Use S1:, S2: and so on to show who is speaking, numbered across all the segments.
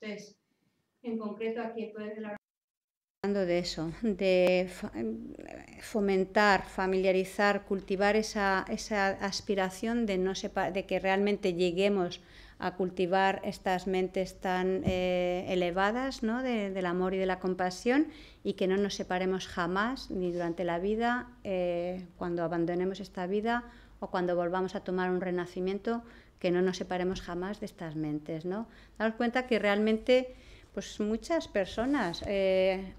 S1: Entonces, en concreto aquí puedes la hablando de eso, de fomentar, familiarizar, cultivar esa, esa aspiración de, no de que realmente lleguemos a cultivar estas mentes tan eh, elevadas ¿no? de, del amor y de la compasión y que no nos separemos jamás, ni durante la vida, eh, cuando abandonemos esta vida o cuando volvamos a tomar un renacimiento, que no nos separemos jamás de estas mentes, ¿no? Daros cuenta que realmente, pues muchas personas, eh,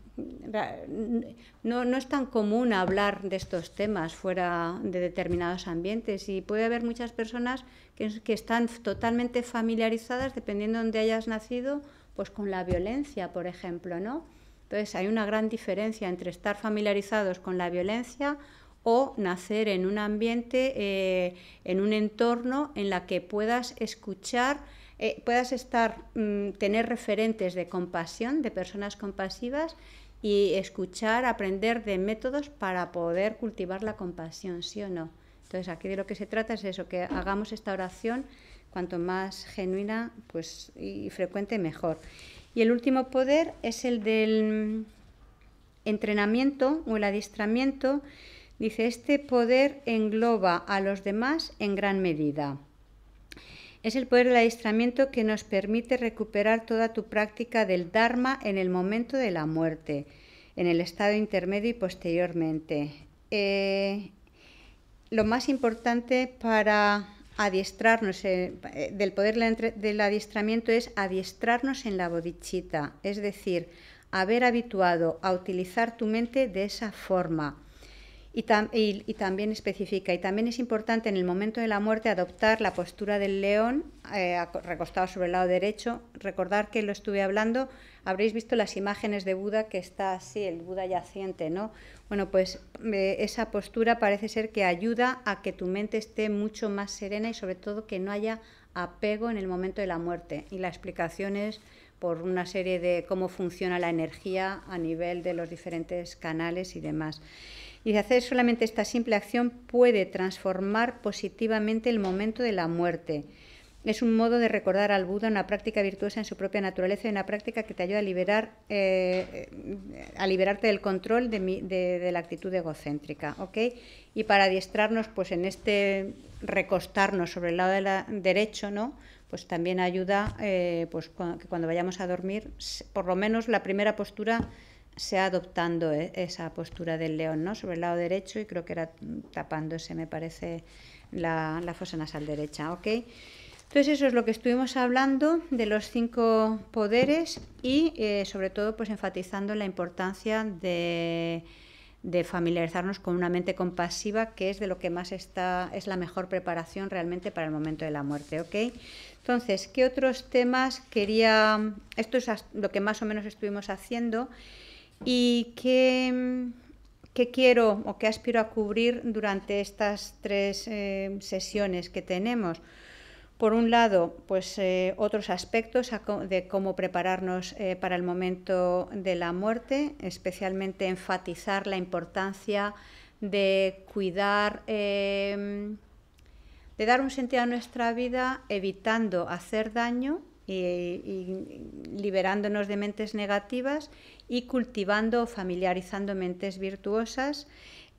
S1: no, no, es tan común hablar de estos temas fuera de determinados ambientes y puede haber muchas personas que, que están totalmente familiarizadas, dependiendo de dónde hayas nacido, pues con la violencia, por ejemplo, ¿no? Entonces hay una gran diferencia entre estar familiarizados con la violencia o nacer en un ambiente, eh, en un entorno en la que puedas escuchar, eh, puedas estar, mm, tener referentes de compasión, de personas compasivas y escuchar, aprender de métodos para poder cultivar la compasión, ¿sí o no? Entonces aquí de lo que se trata es eso, que hagamos esta oración cuanto más genuina pues, y frecuente mejor. Y el último poder es el del mm, entrenamiento o el adiestramiento Dice, este poder engloba a los demás en gran medida. Es el poder del adiestramiento que nos permite recuperar toda tu práctica del Dharma en el momento de la muerte, en el estado intermedio y posteriormente. Eh, lo más importante para adiestrarnos, eh, del poder del adiestramiento es adiestrarnos en la bodichita, es decir, haber habituado a utilizar tu mente de esa forma y, también especifica, y también es importante en el momento de la muerte adoptar la postura del león eh, recostado sobre el lado derecho. Recordar que lo estuve hablando, habréis visto las imágenes de Buda que está así, el Buda yaciente, ¿no? Bueno, pues eh, esa postura parece ser que ayuda a que tu mente esté mucho más serena y sobre todo que no haya apego en el momento de la muerte. Y la explicación es por una serie de cómo funciona la energía a nivel de los diferentes canales y demás. Y hacer solamente esta simple acción puede transformar positivamente el momento de la muerte. Es un modo de recordar al Buda una práctica virtuosa en su propia naturaleza y una práctica que te ayuda a, liberar, eh, a liberarte del control de, la actitud egocéntrica. Y para adiestrarnos pues, en este recostarnos sobre el lado derecho, ¿no? pues también ayuda eh, pues, que cuando vayamos a dormir, por lo menos la primera postura sea adoptando eh, esa postura del león, ¿no? Sobre el lado derecho y creo que era tapándose, me parece, la, la fosa nasal derecha, Entonces eso es lo que estuvimos hablando de los cinco poderes y eh, sobre todo pues enfatizando la importancia de, familiarizarnos con una mente compasiva que es de lo que más está es la mejor preparación realmente para el momento de la muerte, Entonces qué otros temas quería esto es lo que más o menos estuvimos haciendo ¿Y qué, quiero o qué aspiro a cubrir durante estas tres eh, sesiones que tenemos? Por un lado, pues eh, otros aspectos de cómo prepararnos eh, para el momento de la muerte, especialmente enfatizar la importancia de cuidar, de dar un sentido a nuestra vida evitando hacer daño y, liberándonos de mentes negativas y cultivando o familiarizando mentes virtuosas.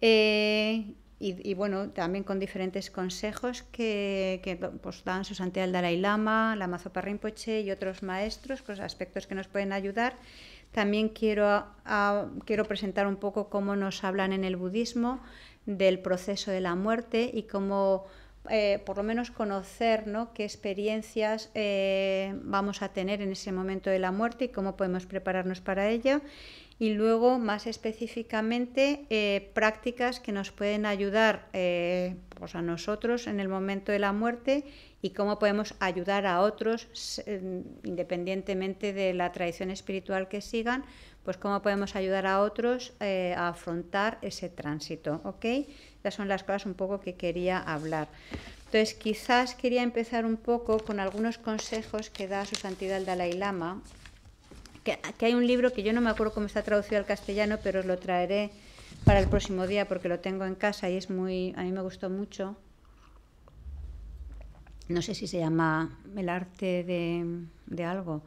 S1: Eh, y, bueno, también con diferentes consejos que, pues, dan su santidad el Dalai Lama, la Mazopa Rinpoche y otros maestros, pues aspectos que nos pueden ayudar. También quiero, quiero presentar un poco cómo nos hablan en el budismo del proceso de la muerte y cómo eh, por lo menos conocer qué experiencias eh, vamos a tener en ese momento de la muerte y cómo podemos prepararnos para ella. Y luego, más específicamente, eh, prácticas que nos pueden ayudar pues a nosotros en el momento de la muerte y cómo podemos ayudar a otros, independientemente de la tradición espiritual que sigan, pues cómo podemos ayudar a otros a afrontar ese tránsito son las cosas un poco que quería hablar. Entonces, quizás quería empezar un poco con algunos consejos que da su santidad el Dalai Lama. Que, hay un libro que yo no me acuerdo cómo está traducido al castellano, pero os lo traeré para el próximo día porque lo tengo en casa y es muy, a mí me gustó mucho. No sé si se llama el arte de, algo,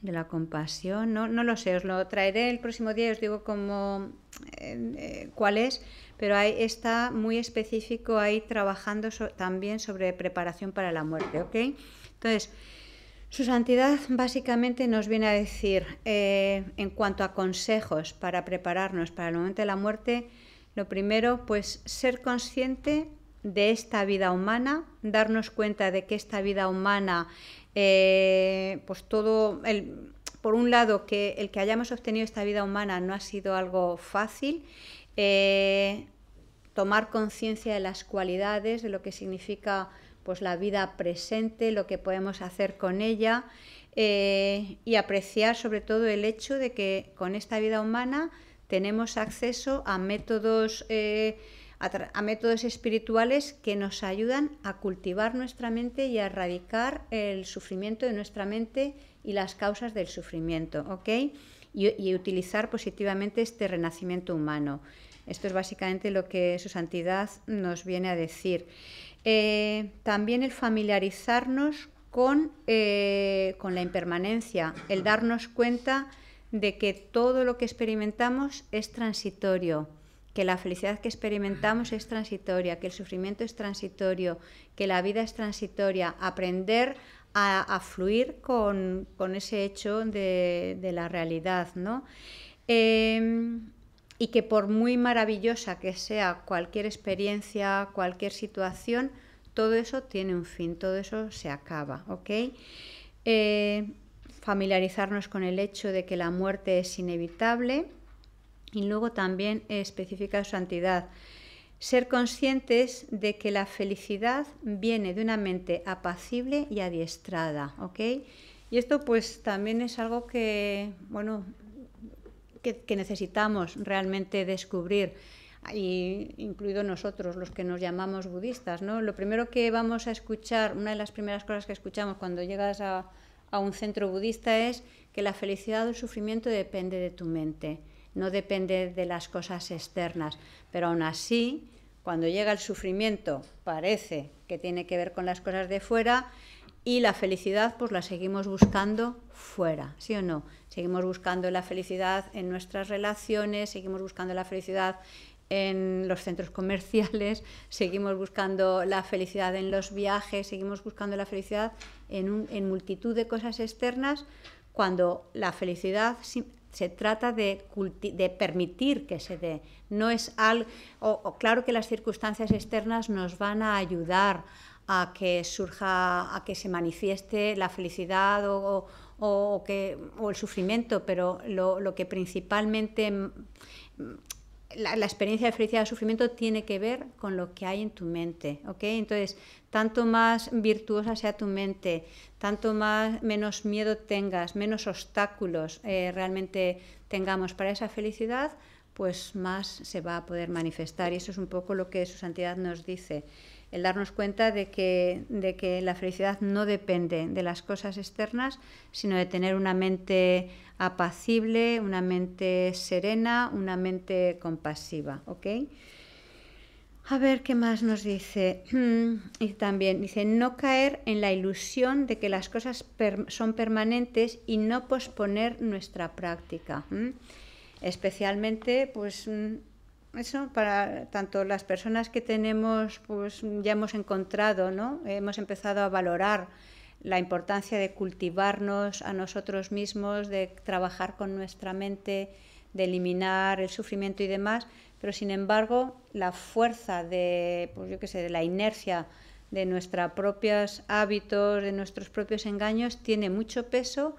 S1: de la compasión, no, no lo sé, os lo traeré el próximo día y os digo cómo, eh, eh, cuál es, pero ahí está muy específico ahí trabajando también sobre preparación para la muerte, ¿ok? Entonces, su santidad básicamente nos viene a decir, eh, en cuanto a consejos para prepararnos para el momento de la muerte, lo primero, pues ser consciente de esta vida humana, darnos cuenta de que esta vida humana, eh, pues todo, por un lado, que el que hayamos obtenido esta vida humana no ha sido algo fácil eh, tomar conciencia de las cualidades, de lo que significa pues, la vida presente, lo que podemos hacer con ella eh, y apreciar sobre todo el hecho de que con esta vida humana tenemos acceso a métodos, eh, a, métodos espirituales que nos ayudan a cultivar nuestra mente y a erradicar el sufrimiento de nuestra mente y las causas del sufrimiento y, utilizar positivamente este renacimiento humano. Esto es básicamente lo que su santidad nos viene a decir. Eh, también el familiarizarnos con, eh, con, la impermanencia, el darnos cuenta de que todo lo que experimentamos es transitorio, que la felicidad que experimentamos es transitoria, que el sufrimiento es transitorio, que la vida es transitoria, aprender a, fluir con, ese hecho de, la realidad, ¿no? Em, y que por muy maravillosa que sea cualquier experiencia, cualquier situación, todo eso tiene un fin, todo eso se acaba, eh, familiarizarnos con el hecho de que la muerte es inevitable y luego también especificar su santidad ser conscientes de que la felicidad viene de una mente apacible y adiestrada, Y esto pues también es algo que, que, necesitamos realmente descubrir, y incluido nosotros, los que nos llamamos budistas, ¿no? Lo primero que vamos a escuchar, una de las primeras cosas que escuchamos cuando llegas a un centro budista es que la felicidad o el sufrimiento depende de tu mente no depende de las cosas externas. Pero aún así, cuando llega el sufrimiento, parece que tiene que ver con las cosas de fuera y la felicidad pues la seguimos buscando fuera, ¿sí o no? Seguimos buscando la felicidad en nuestras relaciones, seguimos buscando la felicidad en los centros comerciales, seguimos buscando la felicidad en los viajes, seguimos buscando la felicidad en, en multitud de cosas externas, cuando la felicidad se trata de, permitir que se dé. No es al claro que las circunstancias externas nos van a ayudar a que surja, a que se manifieste la felicidad o, que, el sufrimiento, pero lo, lo que principalmente la, experiencia de felicidad o sufrimiento tiene que ver con lo que hay en tu mente, ¿ok? Entonces, tanto más virtuosa sea tu mente, tanto más menos miedo tengas, menos obstáculos eh, realmente tengamos para esa felicidad, pues más se va a poder manifestar. Y eso es un poco lo que su santidad nos dice el darnos cuenta de que, de que la felicidad no depende de las cosas externas, sino de tener una mente apacible, una mente serena, una mente compasiva. A ver qué más nos dice. Y también dice, no caer en la ilusión de que las cosas son permanentes y no posponer nuestra práctica. Especialmente, pues mm, eso para tanto las personas que tenemos, pues ya hemos encontrado, ¿no? Hemos empezado a valorar la importancia de cultivarnos a nosotros mismos, de trabajar con nuestra mente, de eliminar el sufrimiento y demás, pero sin embargo, la fuerza de, pues yo qué sé, de la inercia de nuestros propios hábitos, de nuestros propios engaños, tiene mucho peso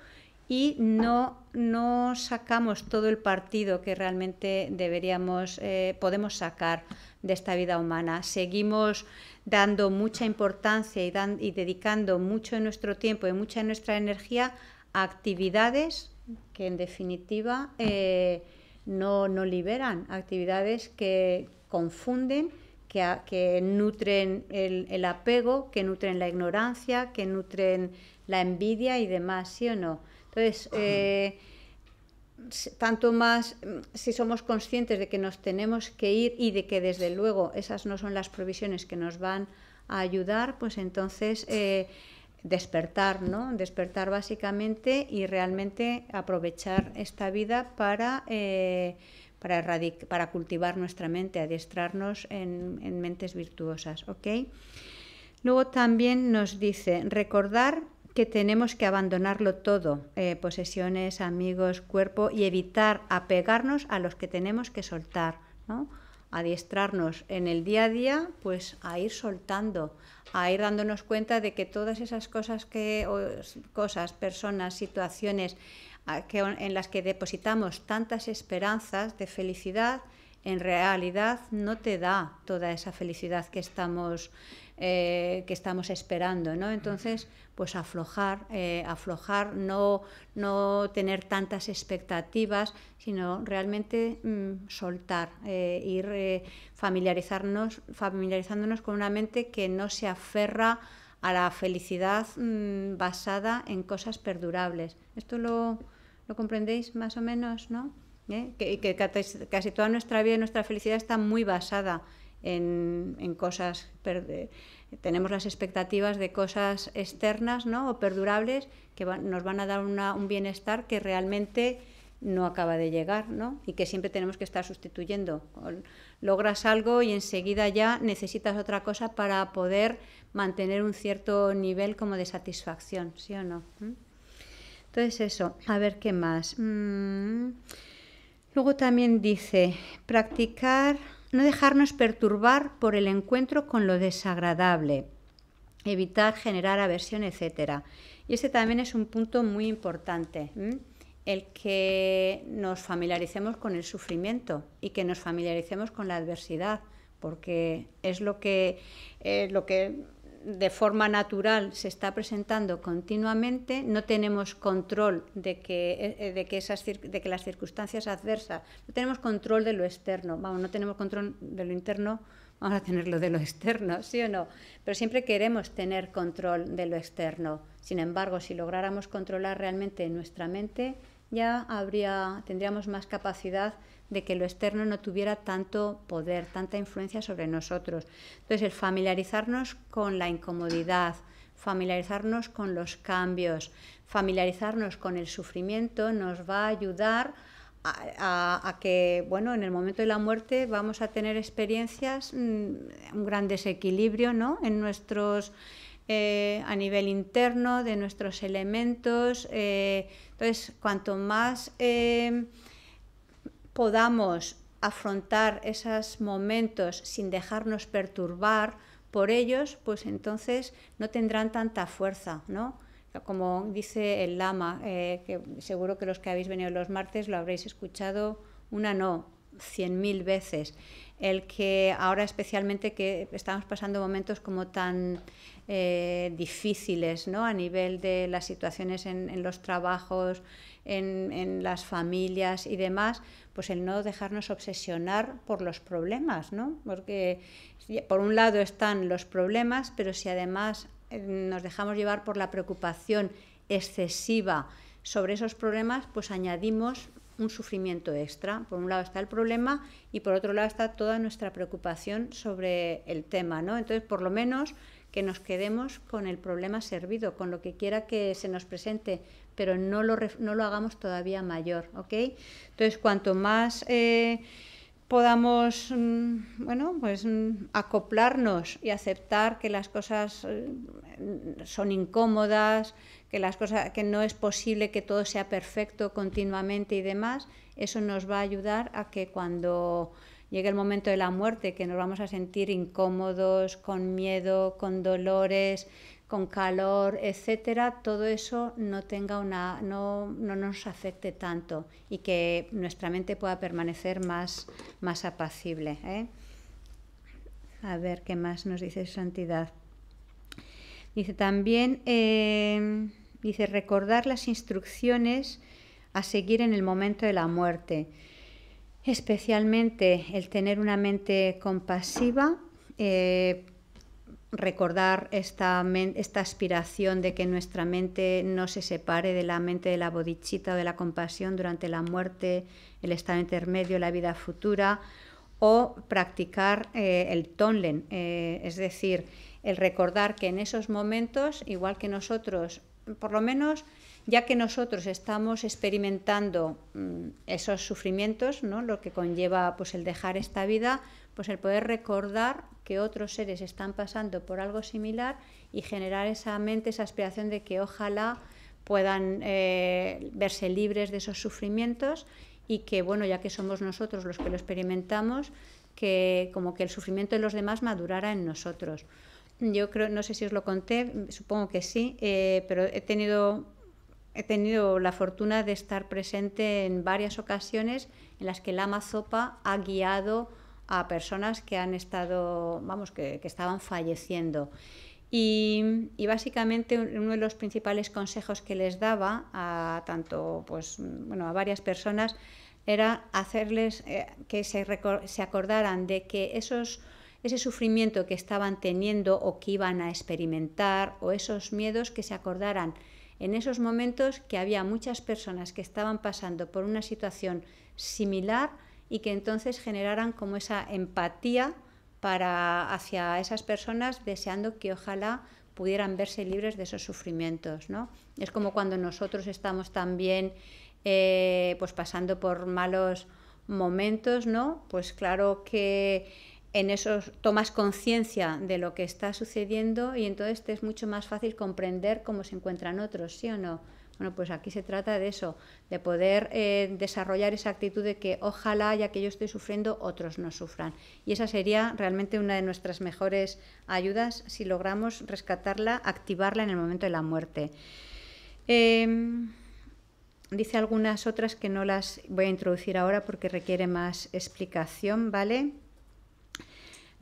S1: y no, sacamos todo el partido que realmente deberíamos, eh, podemos sacar de esta vida humana. Seguimos dando mucha importancia y, y dedicando mucho de nuestro tiempo y mucha de nuestra energía a actividades que en definitiva eh, no, no, liberan, actividades que confunden, que, que nutren el, apego, que nutren la ignorancia, que nutren la envidia y demás, ¿sí o no? Entonces, eh, tanto más mm, si somos conscientes de que nos tenemos que ir y de que desde luego esas no son las provisiones que nos van a ayudar, pues entonces eh, despertar, ¿no? Despertar básicamente y realmente aprovechar esta vida para, eh, para cultivar nuestra mente, adiestrarnos en, en mentes virtuosas, ¿ok? Luego también nos dice recordar que tenemos que abandonarlo todo, eh, posesiones, amigos, cuerpo, y evitar apegarnos a los que tenemos que soltar, ¿no? adiestrarnos en el día a día, pues a ir soltando, a ir dándonos cuenta de que todas esas cosas que cosas, personas, situaciones en las que depositamos tantas esperanzas de felicidad, en realidad no te da toda esa felicidad que estamos eh, que estamos esperando, ¿no? Entonces, pues aflojar, eh, aflojar, no, no tener tantas expectativas, sino realmente mm, soltar, eh, ir familiarizarnos, familiarizándonos con una mente que no se aferra a la felicidad mm, basada en cosas perdurables. Esto lo, comprendéis más o menos, ¿no? que, casi toda nuestra vida y nuestra felicidad está muy basada en, cosas, tenemos las expectativas de cosas externas o perdurables que nos van a dar un bienestar que realmente no acaba de llegar, Y que siempre tenemos que estar sustituyendo. Logras algo y enseguida ya necesitas otra cosa para poder mantener un cierto nivel como de satisfacción, ¿sí o no? ¿Mm? Entonces eso, a ver qué más. Mm. Luego también dice, practicar no dejarnos perturbar por el encuentro con lo desagradable, evitar generar aversión, etc. Y ese también es un punto muy importante, el que nos familiaricemos con el sufrimiento y que nos familiaricemos con la adversidad, porque es lo que, eh, lo que de forma natural se está presentando continuamente, no tenemos control de que, eh, de que, esas, de que las circunstancias adversas, no tenemos control de lo externo, vamos, no tenemos control de lo interno, vamos a tenerlo de lo externo, ¿sí o no? Pero siempre queremos tener control de lo externo. Sin embargo, si lográramos controlar realmente nuestra mente, ya habría, tendríamos más capacidad de que lo externo no tuviera tanto poder, tanta influencia sobre nosotros. Entonces, el familiarizarnos con la incomodidad, familiarizarnos con los cambios, familiarizarnos con el sufrimiento nos va a ayudar a, que, bueno, en el momento de la muerte vamos a tener experiencias, mm, un gran desequilibrio, ¿no? En nuestros eh, a nivel interno de nuestros elementos. Eh, entonces, cuanto más eh, podamos afrontar esos momentos sin dejarnos perturbar por ellos, pues entonces no tendrán tanta fuerza, ¿no? Como dice el lama, que seguro que los que habéis venido los martes lo habréis escuchado una no, cien mil veces el que ahora especialmente que estamos pasando momentos como tan eh, difíciles ¿no? a nivel de las situaciones en, los trabajos, en, en, las familias y demás, pues el no dejarnos obsesionar por los problemas, ¿no? porque por un lado están los problemas, pero si además eh, nos dejamos llevar por la preocupación excesiva sobre esos problemas, pues añadimos un sufrimiento extra. Por un lado está el problema y por otro lado está toda nuestra preocupación sobre el tema, ¿no? Entonces, por lo menos que nos quedemos con el problema servido, con lo que quiera que se nos presente, pero no lo, no lo hagamos todavía mayor, ¿ok? Entonces, cuanto más eh, podamos, mm, bueno, pues mm, acoplarnos y aceptar que las cosas eh, son incómodas, que las cosas, que no es posible que todo sea perfecto continuamente y demás, eso nos va a ayudar a que cuando llegue el momento de la muerte, que nos vamos a sentir incómodos, con miedo, con dolores, con calor, etcétera, todo eso no tenga una, no, nos afecte tanto y que nuestra mente pueda permanecer más, más apacible. ¿eh? A ver qué más nos dice Santidad. Dice también. Eh, Dice, recordar las instrucciones a seguir en el momento de la muerte, especialmente el tener una mente compasiva, eh, recordar esta, esta, aspiración de que nuestra mente no se separe de la mente de la bodichita o de la compasión durante la muerte, el estado intermedio, la vida futura, o practicar eh, el tonlen, eh, es decir, el recordar que en esos momentos, igual que nosotros por lo menos, ya que nosotros estamos experimentando mm, esos sufrimientos, ¿no? lo que conlleva pues, el dejar esta vida, pues el poder recordar que otros seres están pasando por algo similar y generar esa mente, esa aspiración de que ojalá puedan eh, verse libres de esos sufrimientos y que, bueno, ya que somos nosotros los que lo experimentamos, que como que el sufrimiento de los demás madurara en nosotros. Yo creo, no sé si os lo conté, supongo que sí, eh, pero he tenido, he tenido la fortuna de estar presente en varias ocasiones en las que Lama Zopa ha guiado a personas que han estado, vamos, que, estaban falleciendo. Y, básicamente uno de los principales consejos que les daba a tanto, pues, bueno, a varias personas era hacerles eh, que se acordaran de que esos ese sufrimiento que estaban teniendo o que iban a experimentar o esos miedos que se acordaran en esos momentos que había muchas personas que estaban pasando por una situación similar y que entonces generaran como esa empatía para hacia esas personas deseando que ojalá pudieran verse libres de esos sufrimientos, ¿no? Es como cuando nosotros estamos también eh, pues pasando por malos momentos, ¿no? Pues claro que en eso tomas conciencia de lo que está sucediendo y entonces te es mucho más fácil comprender cómo se encuentran otros, ¿sí o no? Bueno, pues aquí se trata de eso, de poder eh, desarrollar esa actitud de que ojalá, ya que yo estoy sufriendo, otros no sufran. Y esa sería realmente una de nuestras mejores ayudas si logramos rescatarla, activarla en el momento de la muerte. Em, dice algunas otras que no las voy a introducir ahora porque requiere más explicación, ¿vale?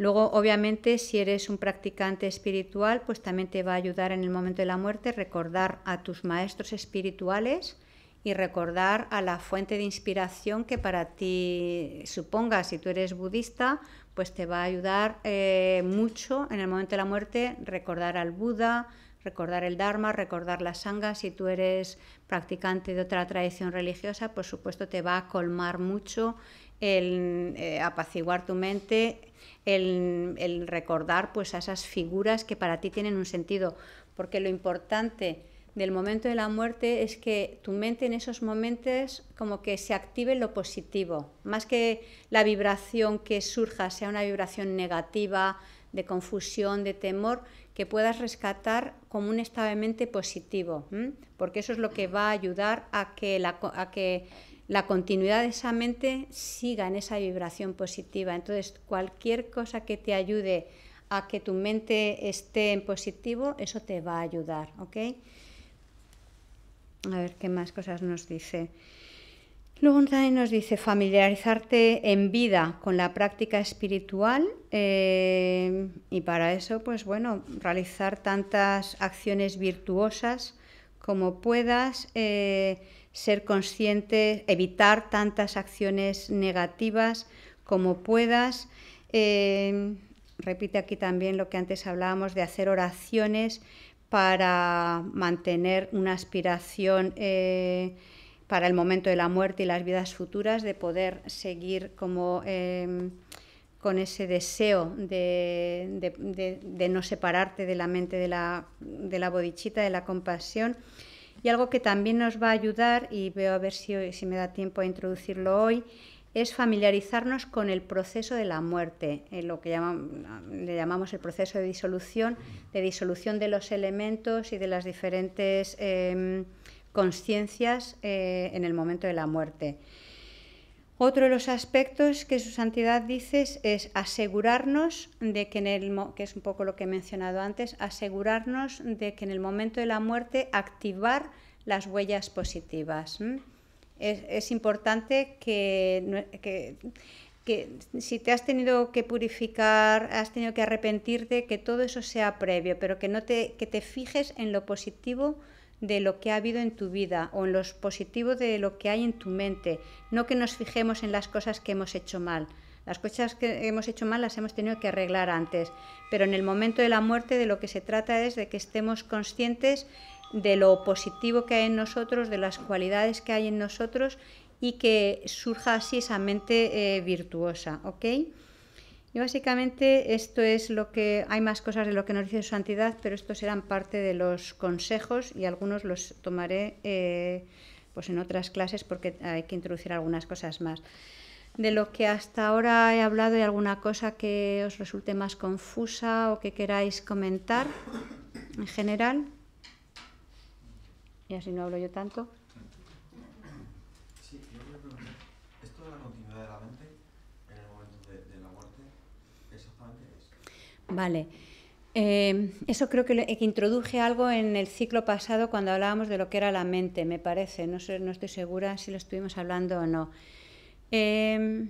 S1: Luego, obviamente, si eres un practicante espiritual, pues también te va a ayudar en el momento de la muerte recordar a tus maestros espirituales y recordar a la fuente de inspiración que para ti suponga, si tú eres budista, pues te va a ayudar eh, mucho en el momento de la muerte recordar al Buda, recordar el Dharma, recordar la Sangha. Si tú eres practicante de otra tradición religiosa, por supuesto te va a colmar mucho el eh, apaciguar tu mente el, recordar pues a esas figuras que para ti tienen un sentido, porque lo importante del momento de la muerte es que tu mente en esos momentos como que se active lo positivo, más que la vibración que surja sea una vibración negativa, de confusión, de temor, que puedas rescatar como un estado de mente positivo, porque eso es lo que va a ayudar a que, la, a que la continuidad de esa mente siga en esa vibración positiva. Entonces, cualquier cosa que te ayude a que tu mente esté en positivo, eso te va a ayudar, ¿ok? A ver qué más cosas nos dice. Luego también nos dice familiarizarte en vida con la práctica espiritual eh, y para eso, pues bueno, realizar tantas acciones virtuosas como puedas. Eh, ser consciente, evitar tantas acciones negativas como puedas. Eh, repite aquí también lo que antes hablábamos de hacer oraciones para mantener una aspiración eh, para el momento de la muerte y las vidas futuras, de poder seguir como em, con ese deseo de, no separarte de la mente de la, de la bodichita, de la compasión. Y algo que también nos va a ayudar, y veo a ver si, me da tiempo a introducirlo hoy, es familiarizarnos con el proceso de la muerte, lo que le llamamos el proceso de disolución, de disolución de los elementos y de las diferentes em, conciencias eh, en el momento de la muerte. Otro de los aspectos que su santidad dice es asegurarnos de que en el que es un poco lo que he mencionado antes, asegurarnos de que en el momento de la muerte activar las huellas positivas. Es, importante que, que, si te has tenido que purificar, has tenido que arrepentirte, que todo eso sea previo, pero que no te, que te fijes en lo positivo de lo que ha habido en tu vida o en lo positivo de lo que hay en tu mente, no que nos fijemos en las cosas que hemos hecho mal. Las cosas que hemos hecho mal las hemos tenido que arreglar antes, pero en el momento de la muerte de lo que se trata es de que estemos conscientes de lo positivo que hay en nosotros, de las cualidades que hay en nosotros y que surja así esa mente eh, virtuosa, y básicamente esto es lo que hay más cosas de lo que nos dice su santidad, pero estos eran parte de los consejos y algunos los tomaré eh, pues en otras clases porque hay que introducir algunas cosas más. De lo que hasta ahora he hablado, y alguna cosa que os resulte más confusa o que queráis comentar en general? Y así no hablo yo tanto. Vale. Em, eso creo que, introduje algo en el ciclo pasado cuando hablábamos de lo que era la mente, me parece. No, no estoy segura si lo estuvimos hablando o no. Em,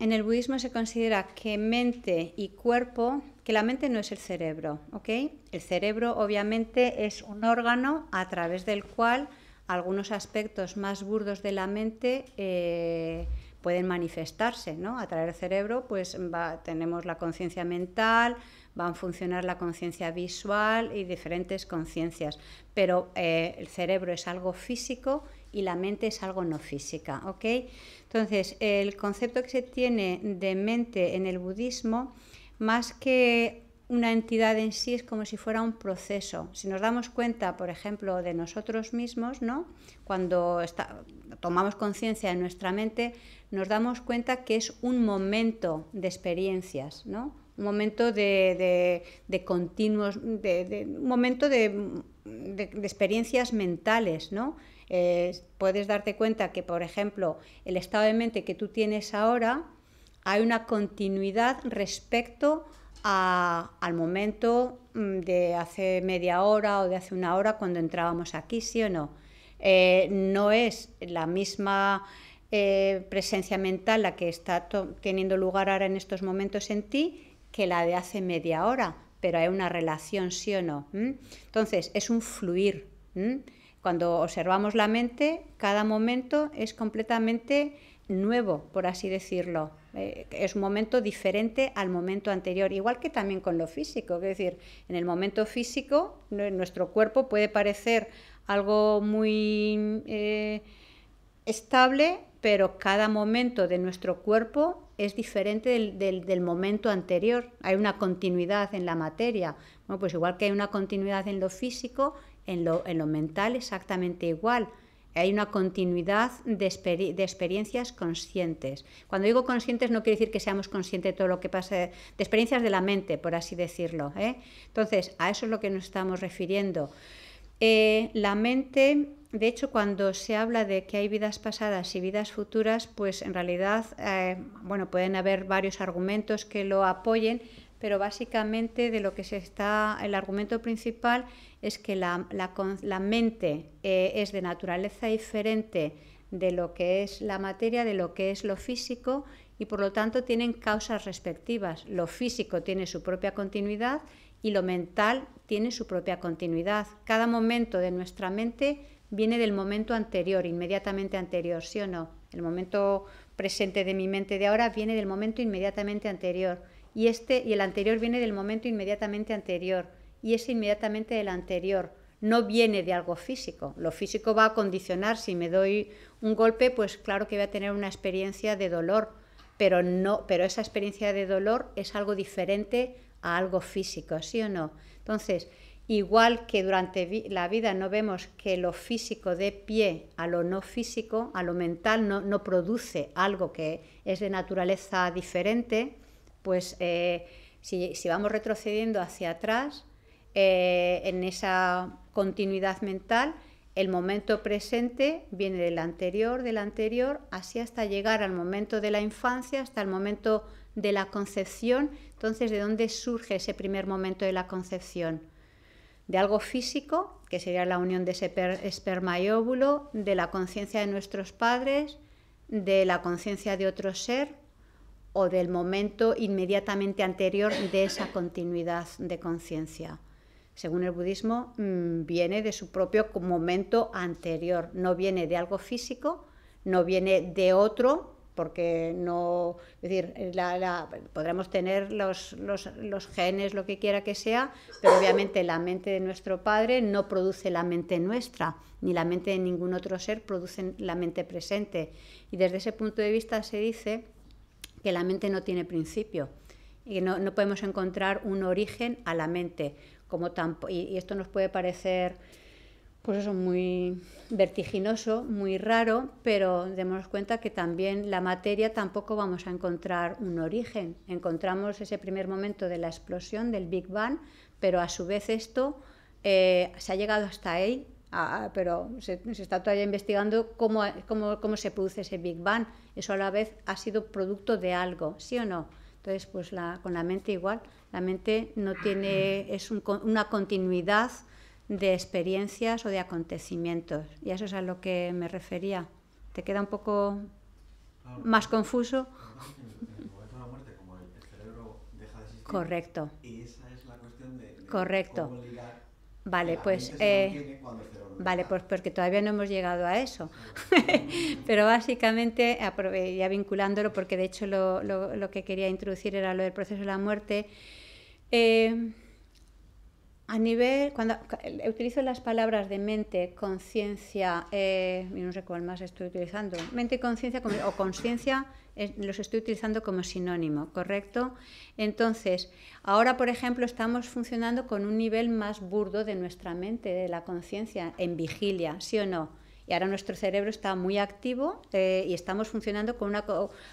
S1: en el budismo se considera que mente y cuerpo, que la mente no es el cerebro, ¿ok? El cerebro obviamente es un órgano a través del cual algunos aspectos más burdos de la mente eh, pueden manifestarse, ¿no? del cerebro, pues tenemos la conciencia mental, van a funcionar la conciencia visual y diferentes conciencias, pero eh, el cerebro es algo físico y la mente es algo no física, ¿ok? Entonces, el concepto que se tiene de mente en el budismo, más que una entidad en sí, es como si fuera un proceso. Si nos damos cuenta, por ejemplo, de nosotros mismos, ¿no? cuando tomamos conciencia en nuestra mente, nos damos cuenta que es un momento de experiencias, ¿no? un momento de, continuos, de, un momento de, experiencias mentales, ¿no? Eh, puedes darte cuenta que, por ejemplo, el estado de mente que tú tienes ahora, hay una continuidad respecto al momento mm, de hace media hora o de hace una hora cuando entrábamos aquí, sí o no. Eh, no es la misma eh, presencia mental la que está teniendo lugar ahora en estos momentos en ti que la de hace media hora, pero hay una relación, sí o no. ¿Mm? Entonces, es un fluir. ¿Mm? Cuando observamos la mente, cada momento es completamente nuevo, por así decirlo. Eh, es un momento diferente al momento anterior, igual que también con lo físico. Es decir, en el momento físico, eh, nuestro cuerpo puede parecer algo muy eh, estable, pero cada momento de nuestro cuerpo es diferente del, del, del, momento anterior. Hay una continuidad en la materia. Bueno, pues igual que hay una continuidad en lo físico, en lo, en lo mental exactamente igual. Hay una continuidad de, experiencias conscientes. Cuando digo conscientes no quiere decir que seamos conscientes de todo lo que pasa, de experiencias de la mente, por así decirlo. ¿eh? Entonces, a eso es lo que nos estamos refiriendo. Eh, la mente, de hecho, cuando se habla de que hay vidas pasadas y vidas futuras, pues en realidad, eh, bueno, pueden haber varios argumentos que lo apoyen, pero básicamente de lo que se está, el argumento principal es que la, mente eh, es de naturaleza diferente de lo que es la materia, de lo que es lo físico y por lo tanto tienen causas respectivas. Lo físico tiene su propia continuidad y lo mental tiene su propia continuidad. Cada momento de nuestra mente viene del momento anterior, inmediatamente anterior, ¿sí o no? El momento presente de mi mente de ahora viene del momento inmediatamente anterior y este y el anterior viene del momento inmediatamente anterior y es inmediatamente del anterior no viene de algo físico. Lo físico va a condicionar, si me doy un golpe, pues claro que voy a tener una experiencia de dolor, pero no, pero esa experiencia de dolor es algo diferente a algo físico, ¿sí o no? Entonces, igual que durante la vida no vemos que lo físico de pie a lo no físico, a lo mental, no produce algo que es de naturaleza diferente, pues eh, si, vamos retrocediendo hacia atrás, eh, en esa continuidad mental, el momento presente viene del anterior, del anterior, así hasta llegar al momento de la infancia, hasta el momento de la concepción. Entonces, ¿de dónde surge ese primer momento de la concepción? De algo físico, que sería la unión de ese esperma y óvulo, de la conciencia de nuestros padres, de la conciencia de otro ser, o del momento inmediatamente anterior de esa continuidad de conciencia. Según el budismo, mm, viene de su propio momento anterior, no viene de algo físico, no viene de otro, porque no, es decir, podremos tener los genes, lo que quiera que sea, pero obviamente la mente de nuestro padre no produce la mente nuestra, ni la mente de ningún otro ser produce la mente presente. Y desde ese punto de vista se dice que la mente no tiene principio y no, podemos encontrar un origen a la mente. Como y, esto nos puede parecer pues eso, muy vertiginoso, muy raro, pero demos cuenta que también la materia tampoco vamos a encontrar un origen. Encontramos ese primer momento de la explosión del Big Bang, pero a su vez esto eh, se ha llegado hasta ahí Ah, ah, pero se, está todavía investigando cómo, se produce ese Big Bang. Eso a la vez ha sido producto de algo, ¿sí o no? Entonces, pues la, con la mente igual, la mente no tiene, es una continuidad de experiencias o de acontecimientos. Y eso es a lo que me refería. ¿Te queda un poco más confuso?
S2: Correcto. Correcto.
S1: Vale, pues. Eh, Vale, pues porque todavía no hemos llegado a eso. Pero básicamente, eh, ya vinculándolo, porque de hecho lo, lo, lo, que quería introducir era lo del proceso de la muerte. Eh, a nivel, cuando eh, utilizo las palabras de mente, conciencia, eh, no sé cuál más estoy utilizando, mente y conciencia o conciencia los estoy utilizando como sinónimo, ¿correcto? Entonces, ahora, por ejemplo, estamos funcionando con un nivel más burdo de nuestra mente, de la conciencia, en vigilia, ¿sí o no? Y ahora nuestro cerebro está muy activo eh, y estamos funcionando con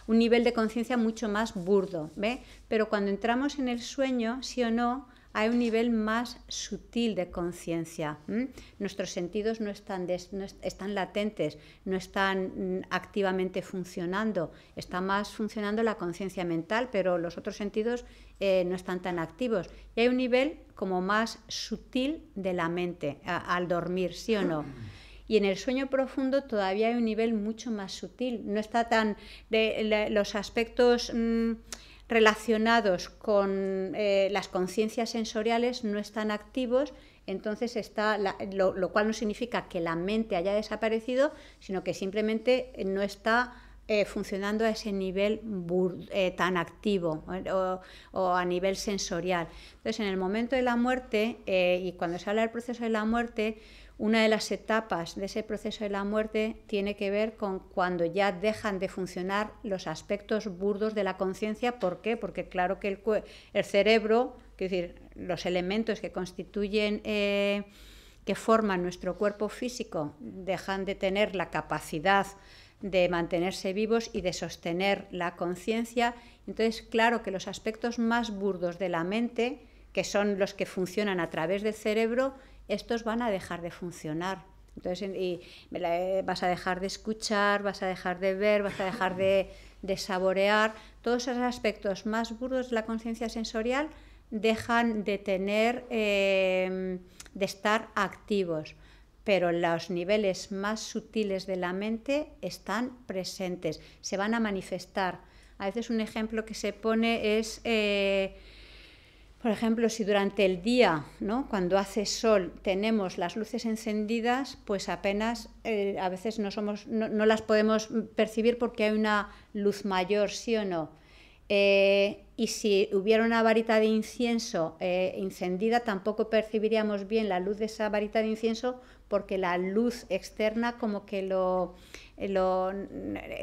S1: un nivel de conciencia mucho más burdo, ¿ve? Pero cuando entramos en el sueño, sí o no, hay un nivel más sutil de conciencia. Nuestros sentidos no están, están latentes, no están mm, activamente funcionando, está más funcionando la conciencia mental, pero los otros sentidos eh, no están tan activos. Y hay un nivel como más sutil de la mente al dormir, ¿sí o no? Y en el sueño profundo todavía hay un nivel mucho más sutil, no está tan de, los aspectos... Mm, relacionados con eh, las conciencias sensoriales no están activos, entonces está lo, lo, cual no significa que la mente haya desaparecido, sino que simplemente no está eh, funcionando a ese nivel eh, tan activo eh, o, a nivel sensorial. Entonces, en el momento de la muerte, y cuando se habla del proceso de la muerte, una de las etapas de ese proceso de la muerte tiene que ver con cuando ya dejan de funcionar los aspectos burdos de la conciencia. ¿Por qué? Porque claro que el, el cerebro, es decir, los elementos que constituyen que forman nuestro cuerpo físico dejan de tener la capacidad de mantenerse vivos y de sostener la conciencia. Entonces, claro que los aspectos más burdos de la mente, que son los que funcionan a través del cerebro, estos van a dejar de funcionar. Entonces, y eh, vas a dejar de escuchar, vas a dejar de ver, vas a dejar de, saborear. Todos esos aspectos más burdos de la conciencia sensorial dejan de tener, eh, de estar activos pero los niveles más sutiles de la mente están presentes, se van a manifestar. A veces un ejemplo que se pone es, eh, por ejemplo, si durante el día, ¿no? cuando hace sol, tenemos las luces encendidas, pues apenas eh, a veces no, somos, no, las podemos percibir porque hay una luz mayor, sí o no. Eh, y si hubiera una varita de incienso encendida, tampoco percibiríamos bien la luz de esa varita de incienso porque la luz externa como que lo, lo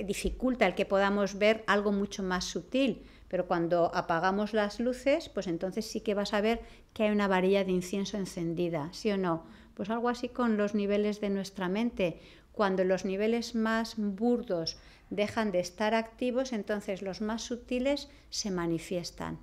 S1: dificulta el que podamos ver algo mucho más sutil. Pero cuando apagamos las luces, pues entonces sí que vas a ver que hay una varilla de incienso encendida, ¿sí o no? Pues algo así con los niveles de nuestra mente. Cuando los niveles más burdos dejan de estar activos, entonces los más sutiles se manifiestan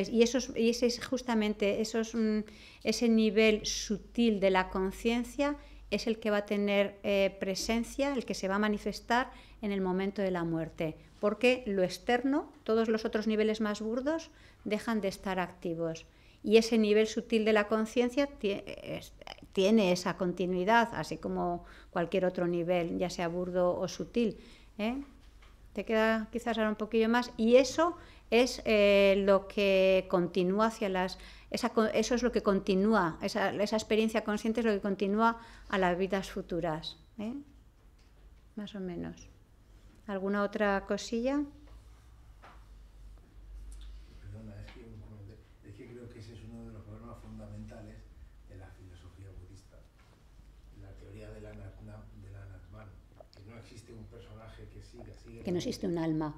S1: y, y ese es justamente mm, ese nivel sutil de la conciencia es el que va a tener eh, presencia, el que se va a manifestar en el momento de la muerte, porque lo externo, todos los otros niveles más burdos, dejan de estar activos. Y ese nivel sutil de la conciencia tiene esa continuidad, así como cualquier otro nivel, ya sea burdo o sutil. ¿eh? Te queda quizás ahora un poquillo más. Y eso es eh, lo que continúa hacia las... Esa, eso es lo que continúa, esa, esa, experiencia consciente es lo que continúa a las vidas futuras. ¿eh? Más o menos. ¿Alguna otra cosilla?
S2: Perdona, es que, creo que ese es uno de los problemas fundamentales de la filosofía budista, la teoría del anatman, que no existe un personaje que siga, siga. Que no existe un alma.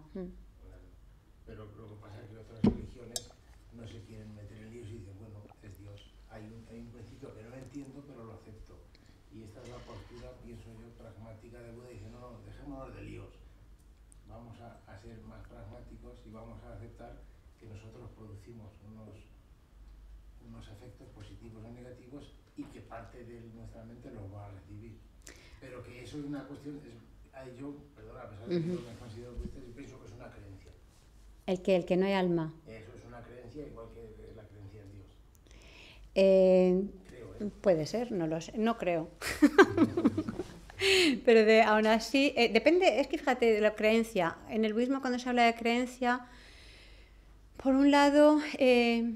S2: pero lo acepto. Y esta es la postura, pienso yo, pragmática de Buda, Dice, no, no, dejémonos de líos. Vamos a, ser más pragmáticos y vamos a aceptar que nosotros producimos unos, unos efectos positivos o negativos y que parte de nuestra mente los va a recibir. Pero que eso es una cuestión, es, yo, perdona, a pesar de que uh me considero sido yo pienso que es una creencia.
S1: El que, el que no hay alma.
S2: Eso es una creencia igual que la creencia en Dios.
S1: Eh, Puede ser, no lo sé, no creo. Pero de, aún así, eh, depende, es que fíjate, de la creencia. En el budismo cuando se habla de creencia, por un lado, eh,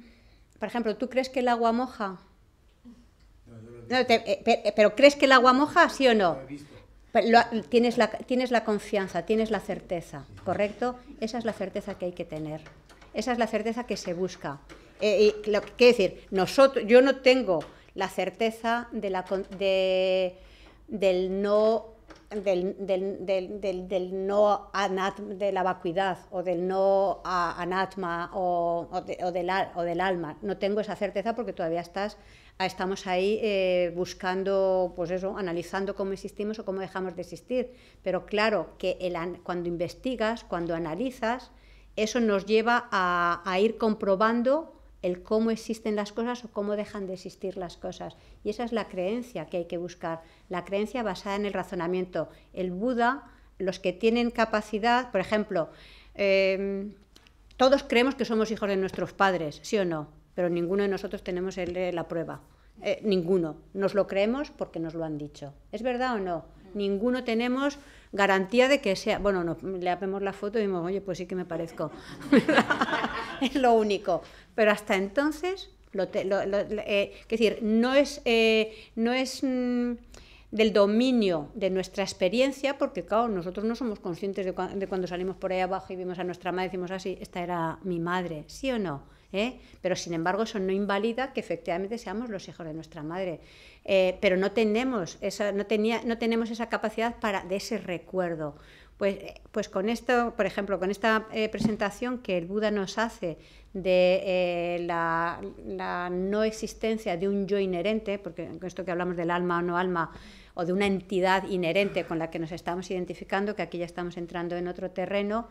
S1: por ejemplo, ¿tú crees que el agua moja? Eh, pero, ¿crees que el agua moja, sí o no? tienes, la, tienes la confianza, tienes la certeza, ¿correcto? Esa es la certeza que hay que tener. Esa es la certeza que se busca. Eh, decir, nosotros, yo no tengo la certeza de la, del no del, no de la vacuidad o del no anatma o, del, alma. No tengo esa certeza porque todavía estás, estamos ahí eh, buscando, pues eso, analizando cómo existimos o cómo dejamos de existir. Pero claro que cuando investigas, cuando analizas, eso nos lleva a, a ir comprobando el cómo existen las cosas o cómo dejan de existir las cosas. Y esa es la creencia que hay que buscar, la creencia basada en el razonamiento. El Buda, los que tienen capacidad, por ejemplo, em, todos creemos que somos hijos de nuestros padres, sí o no, pero ninguno de nosotros tenemos la prueba. Eh, ninguno. Nos lo creemos porque nos lo han dicho. ¿Es verdad o no? Ninguno tenemos garantía de que sea. Bueno, le hacemos la foto y decimos, oye, pues sí que me parezco. es lo único. Pero hasta entonces, lo, eh, decir, no es, eh, no es mm, del dominio de nuestra experiencia, porque claro, nosotros no somos conscientes de, cuando salimos por ahí abajo y vimos a nuestra madre y decimos así, ah, esta era mi madre, ¿sí o no? ¿Eh? Pero sin embargo eso no invalida que efectivamente seamos los hijos de nuestra madre. pero no tenemos, esa, no, tenía, no tenemos esa capacidad para, de ese recuerdo. Pues, eh, pues, con esto, por ejemplo, con esta eh, presentación que el Buda nos hace de eh, la, no existencia de un yo inherente, porque con esto que hablamos del alma o no alma, o de una entidad inherente con la que nos estamos identificando, que aquí ya estamos entrando en otro terreno,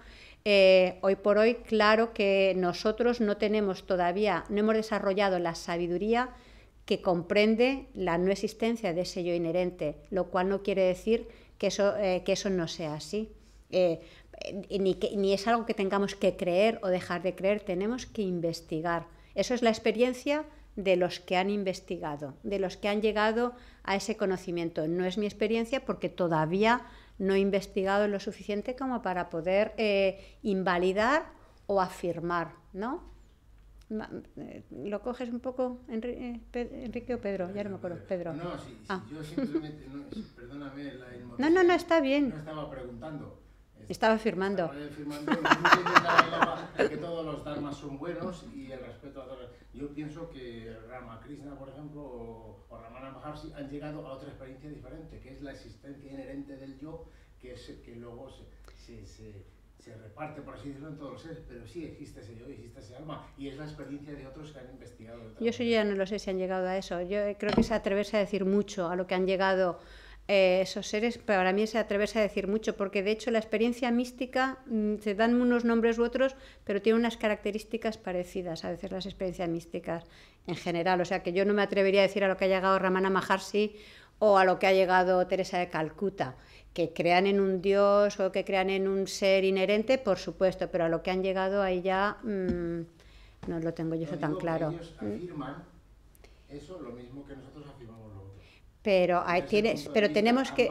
S1: hoy por hoy, claro que nosotros no tenemos todavía, no hemos desarrollado la sabiduría que comprende la no existencia de ese yo inherente, lo cual no quiere decir eh, que eso, no sea así. Eh, ni, es algo que tengamos que creer o dejar de creer, tenemos que investigar. Eso es la experiencia de los que han investigado, de los que han llegado a ese conocimiento. No es mi experiencia porque todavía no he investigado lo suficiente como para poder eh, invalidar o afirmar, ¿no? Eh, ¿Lo coges un poco, eh, Enrique, o Pedro? Ya no me acuerdo, pues, Pedro. No, sí, sí ah. yo simplemente, no, perdóname la No, no, no, está bien. No estaba preguntando. Estaba firmando. Estaba
S2: firmando que todos los dharmas son buenos y el respeto a todos. Yo pienso que Ramakrishna, por ejemplo, o Ramana Maharshi han llegado a otra experiencia diferente, que es la existencia inherente del yo, que, es, que luego se, se, se se reparte, por así decirlo, en todos los seres, pero sí existe ese yo, existe ese alma, y es la experiencia de otros que han investigado. Yo
S1: ya no lo sé si han llegado a eso, yo eh, creo que se atreverse a decir mucho a lo que han llegado eh, esos seres, para mí se atreverse a decir mucho, porque de hecho la experiencia mística mm, se dan unos nombres u otros, pero tiene unas características parecidas a veces las experiencias místicas en general. O sea que yo no me atrevería a decir a lo que ha llegado Ramana Maharshi o a lo que ha llegado Teresa de Calcuta, que crean en un dios o que crean en un ser inherente, por supuesto, pero a lo que han llegado ahí ya mm, no lo tengo yo tan claro. Ellos mm. afirman
S2: eso lo mismo que nosotros afirmamos
S1: pero tienes, pero tenemos que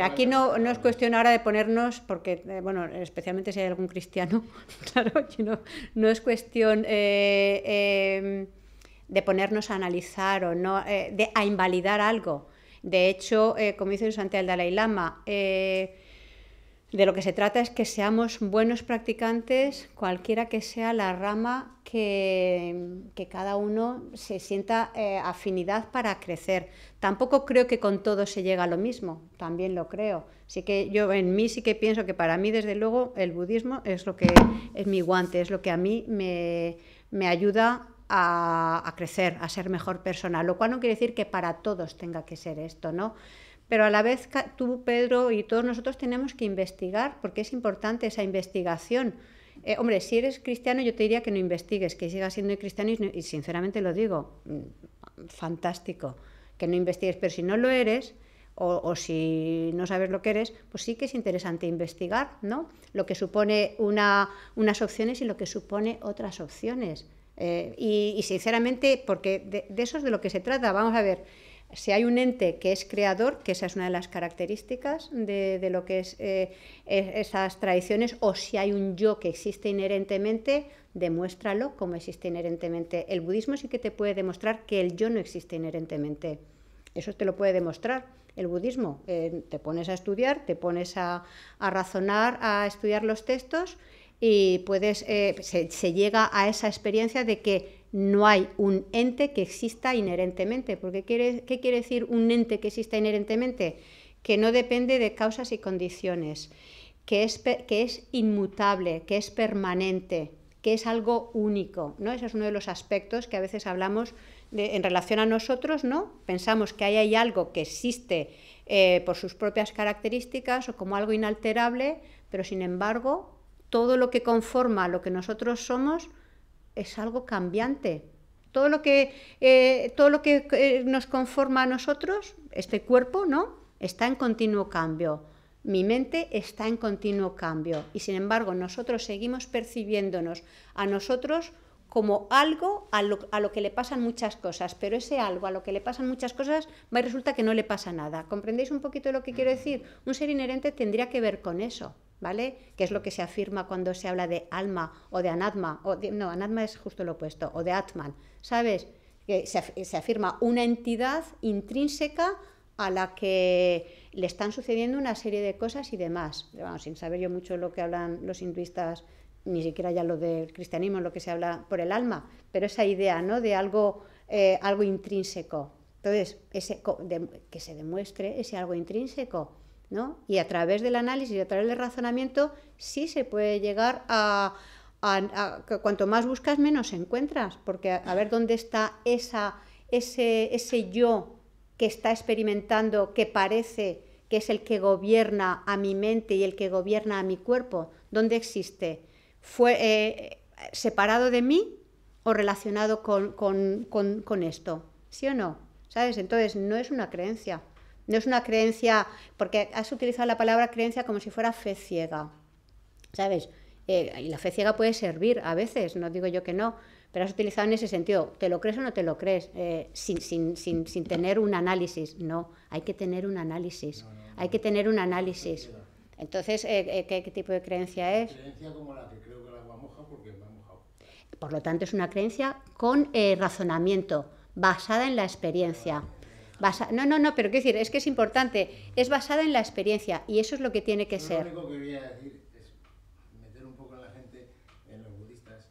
S1: aquí no, es cuestión ahora de ponernos, porque eh, bueno, especialmente si hay algún cristiano, claro, no, es cuestión eh, em, de ponernos a analizar o no, eh, de, a invalidar algo. De hecho, como dice el Santiago Dalai Lama, de lo que se trata es que seamos buenos practicantes, cualquiera que sea la rama que, cada uno se sienta eh, afinidad para crecer. Tampoco creo que con todo se llega a lo mismo, también lo creo. Así que yo en mí sí que pienso que para mí, desde luego, el budismo es lo que es mi guante, es lo que a mí me, ayuda a, a crecer, a ser mejor persona. Lo cual no quiere decir que para todos tenga que ser esto, ¿no? Pero a la vez tú, Pedro, y todos nosotros tenemos que investigar, porque es importante esa investigación. Eh, hombre, si eres cristiano yo te diría que no investigues, que sigas siendo cristiano y, sinceramente lo digo, mm, fantástico, que no investigues, pero si no lo eres, o, si no sabes lo que eres, pues sí que es interesante investigar, ¿no? Lo que supone una, unas opciones y lo que supone otras opciones. Eh, y, sinceramente, porque de, de, eso es de lo que se trata. Vamos a ver, si hay un ente que es creador, que esa es una de las características de, lo que es eh, e, esas tradiciones, o si hay un yo que existe inherentemente, demuéstralo como existe inherentemente. El budismo sí que te puede demostrar que el yo no existe inherentemente. Eso te lo puede demostrar el budismo. Eh, te pones a estudiar, te pones a, a razonar, a estudiar los textos y puedes, eh, se, llega a esa experiencia de que no hay un ente que exista inherentemente. Porque quiere, ¿Qué quiere decir un ente que exista inherentemente? Que no depende de causas y condiciones, que es, que es inmutable, que es permanente, que es algo único. ¿no? Ese es uno de los aspectos que a veces hablamos en relación a nosotros, ¿no? Pensamos que ahí hay algo que existe eh, por sus propias características o como algo inalterable, pero sin embargo todo lo que conforma lo que nosotros somos es algo cambiante. Todo lo que, eh, todo lo que eh, nos conforma a nosotros, este cuerpo, ¿no? Está en continuo cambio. Mi mente está en continuo cambio. Y sin embargo, nosotros seguimos percibiéndonos a nosotros como algo a lo, que le pasan muchas cosas, pero ese algo a lo que le pasan muchas cosas resulta que no le pasa nada. ¿Comprendéis un poquito lo que quiero decir? Un ser inherente tendría que ver con eso. ¿vale? Que es lo que se afirma cuando se habla de alma o de anatma, o no, anatma es justo lo opuesto, o de atman, ¿sabes? Que se, afirma una entidad intrínseca a la que le están sucediendo una serie de cosas y demás. sin saber yo mucho lo que hablan los hinduistas, ni siquiera ya lo del cristianismo, lo que se habla por el alma, pero esa idea, ¿no? De algo, eh, intrínseco. Entonces, que se demuestre ese algo intrínseco ¿no? Y a través del análisis y a través del razonamiento sí se puede llegar a, que cuanto más buscas menos encuentras, porque a, ver dónde está esa, ese, ese yo que está experimentando, que parece que es el que gobierna a mi mente y el que gobierna a mi cuerpo, ¿dónde existe? ¿Fue eh, separado de mí o relacionado con, con, esto? ¿Sí o no? ¿Sabes? Entonces, no es una creencia. No es una creencia, porque has utilizado la palabra creencia como si fuera fe ciega, ¿sabes? Eh, y la fe ciega puede servir a veces, no digo yo que no, pero has utilizado en ese sentido, ¿te lo crees o no te lo crees? Eh, sin, tener un análisis, no, hay que tener un análisis, hay que tener un análisis. Entonces, eh, ¿qué, tipo de creencia es?
S2: Creencia como la que creo que la agua moja porque me ha mojado.
S1: Por lo tanto, es una creencia con razonamiento, basada en la experiencia no, no, no, pero qué decir, es que es importante, es basada en la experiencia y eso es lo que tiene que ser. Lo único que
S2: quería decir es meter un poco a la gente, en los budistas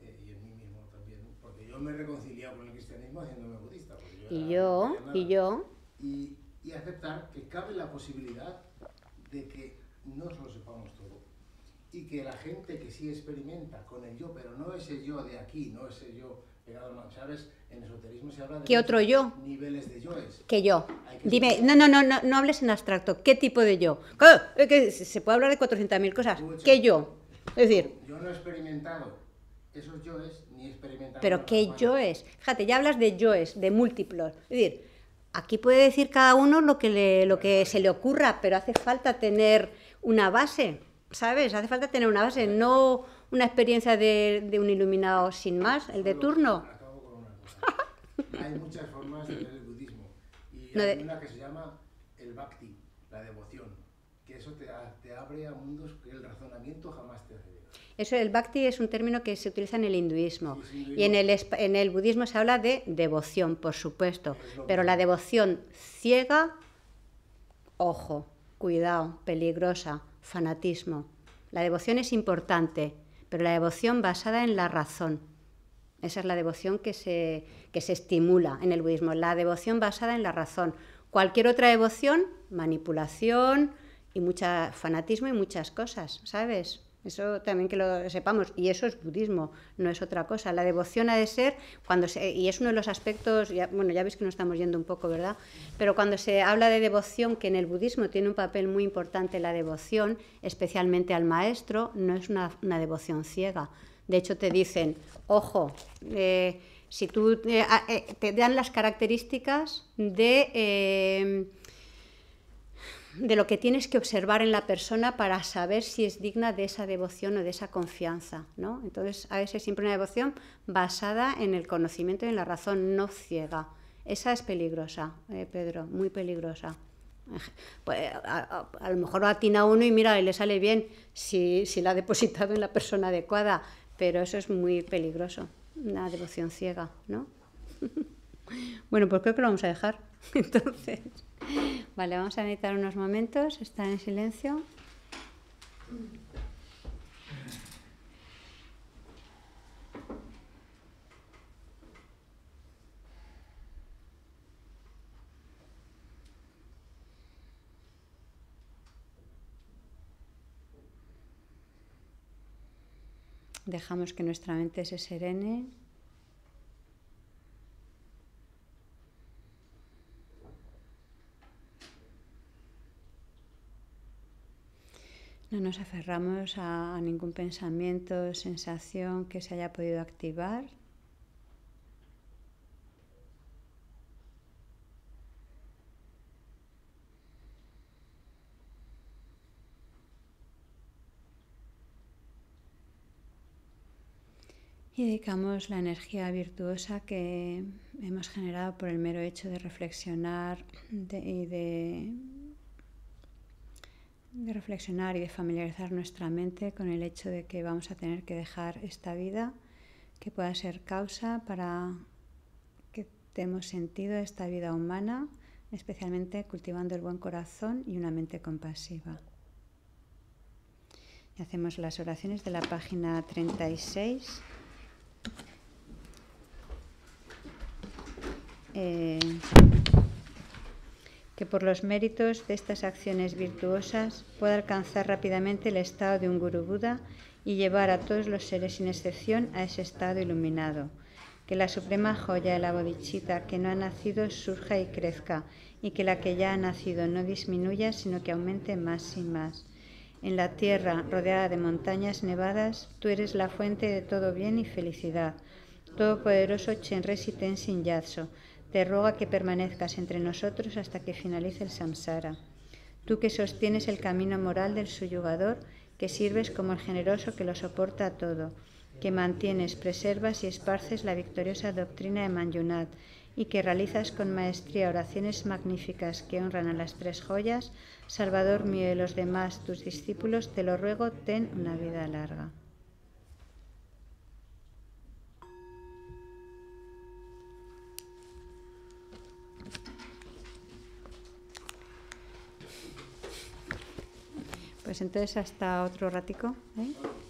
S2: eh, y en mí mismo también, porque yo me he reconciliado con el cristianismo haciéndome budista. y, yo, y yo, y Y aceptar que cabe la posibilidad de que no lo sepamos todo y que la gente que sí experimenta con el yo, pero no ese yo de aquí, no ese yo en ¿Qué otro yo? niveles de yoes. ¿Qué yo?
S1: Dime, no, no, no, no, no hables en abstracto. ¿Qué tipo de yo? se puede hablar de 400.000 cosas. ¿Qué yo? Es decir...
S2: Yo no he experimentado esos yoes ni experimentado... Pero ¿qué
S1: yo es? Fíjate, ya hablas de yoes, de múltiplos. Es decir, aquí puede decir cada uno lo que, lo que se le ocurra, pero hace falta tener una base, ¿sabes? Hace falta tener una base, no una experiencia de, de un iluminado sin más, el de turno? Acabo con una cosa. Hay muchas
S2: formas de ver el budismo. Y hay una que se llama el bhakti, la devoción, que eso te, te abre a mundos que el razonamiento jamás te hace.
S1: Eso, el bhakti es un término que se utiliza en el hinduismo. y en el, en el budismo se habla de devoción, por supuesto. Pero la devoción ciega, ojo, cuidado, peligrosa, fanatismo. La devoción es importante, pero la devoción basada en la razón. Esa es la devoción que se, que se estimula en el budismo, la devoción basada en la razón. Cualquier otra devoción, manipulación y mucha fanatismo y muchas cosas, ¿sabes? Eso también que lo sepamos. Y eso es budismo, no es otra cosa. La devoción ha de ser, cuando se, y es uno de los aspectos, ya, bueno, ya veis que nos estamos yendo un poco, ¿verdad? Pero cuando se habla de devoción, que en el budismo tiene un papel muy importante la devoción, especialmente al maestro, no es una, devoción ciega. De hecho, te dicen, ojo, eh, si tú eh, eh, te dan las características de de lo que tienes que observar en la persona para saber si es digna de esa devoción o de esa confianza. ¿no? Entonces, a veces siempre una devoción basada en el conocimiento y en la razón, no ciega. Esa es peligrosa, eh, Pedro, muy peligrosa. Pues, a, lo mejor atina uno y mira, y le sale bien si, la ha depositado en la persona adecuada, pero eso es muy peligroso, una devoción ciega, ¿no? bueno, pues creo que lo vamos a dejar. Entonces. Vale, vamos a meditar unos momentos, Está en silencio. Dejamos que nuestra mente se serene. nos aferramos a, ningún pensamiento, sensación que se haya podido activar. Y dedicamos la energía virtuosa que hemos generado por el mero hecho de reflexionar y de de reflexionar y de familiarizar nuestra mente con el hecho de que vamos a tener que dejar esta vida que pueda ser causa para que demos sentido a esta vida humana, especialmente cultivando el buen corazón y una mente compasiva. hacemos las oraciones de la página 36 que por los méritos de estas acciones virtuosas pueda alcanzar rápidamente el estado de un Guru Buda y llevar a todos los seres sin excepción a ese estado iluminado. Que la suprema joya de la bodichita que no ha nacido surja y crezca, y que la que ya ha nacido no disminuya, sino que aumente más y más. En la tierra rodeada de montañas nevadas, tú eres la fuente de todo bien y felicidad. Todopoderoso Chenresi Tenzin yazo te ruega que permanezcas entre nosotros hasta que finalice el samsara. Tú que sostienes el camino moral del suyugador, que sirves como el generoso que lo soporta todo, que mantienes, preservas y esparces la victoriosa doctrina de Manyunat y que realizas con maestría oraciones magníficas que honran a las tres joyas, Salvador mío y los demás, tus discípulos, te lo ruego, ten una vida larga. Pues entonces hasta otro ratico. ¿eh?